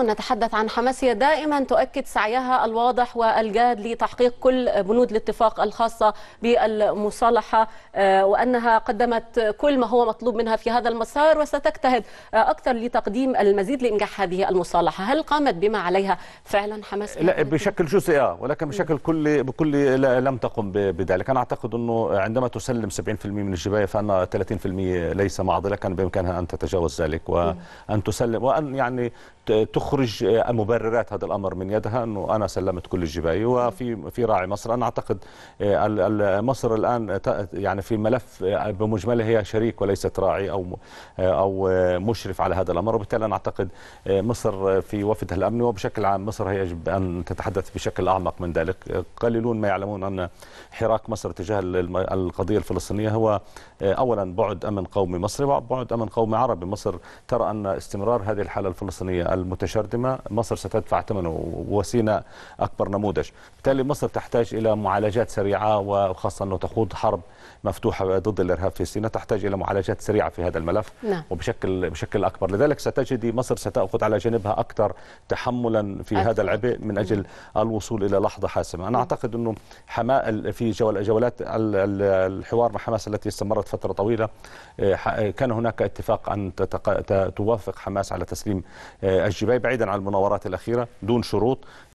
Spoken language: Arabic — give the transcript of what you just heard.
نتحدث عن حماس هي دائما تؤكد سعيها الواضح والجاد لتحقيق كل بنود الاتفاق الخاصة بالمصالحة آه، وأنها قدمت كل ما هو مطلوب منها في هذا المسار وستجتهد آه، أكثر لتقديم المزيد لإنجاح هذه المصالحة هل قامت بما عليها فعلا حماس؟ لا بشكل جزئي آه ولكن بشكل كلي بكل لم تقم بذلك أنا أعتقد أنه عندما تسلم 70% من الجباية فأن 30% ليس معضلة كان بإمكانها أن تتجاوز ذلك وأن تسلم وأن يعني تخ تخرج مبررات هذا الامر من يدها انه انا سلمت كل الجبايه وفي في راعي مصر انا اعتقد آه، مصر الان يعني في ملف آه، بمجمله هي شريك وليست راعي او آه، او مشرف على هذا الامر وبالتالي انا اعتقد مصر في وفدها الامني وبشكل عام مصر هي يجب ان تتحدث بشكل اعمق من ذلك قليلون ما يعلمون ان حراك مصر تجاه القضيه الفلسطينيه هو اولا بعد امن قومي مصري وبعد امن قومي عربي مصر ترى ان استمرار هذه الحاله الفلسطينيه المتشدده شردمه مصر ستدفع ثمنه وسينا اكبر نموذج بالتالي مصر تحتاج الى معالجات سريعه وخاصه انه تخوض حرب مفتوحه ضد الارهاب في سيناء تحتاج الى معالجات سريعه في هذا الملف نعم. وبشكل بشكل اكبر لذلك ستجدي مصر ستاخذ على جانبها اكثر تحملا في أكثر. هذا العبء من اجل نعم. الوصول الى لحظه حاسمه انا نعم. اعتقد انه حما في جولات الحوار مع حماس التي استمرت فتره طويله آه، آه، كان هناك اتفاق ان توافق حماس على تسليم آه، الجبيب بعيدا عن المناورات الأخيرة دون شروط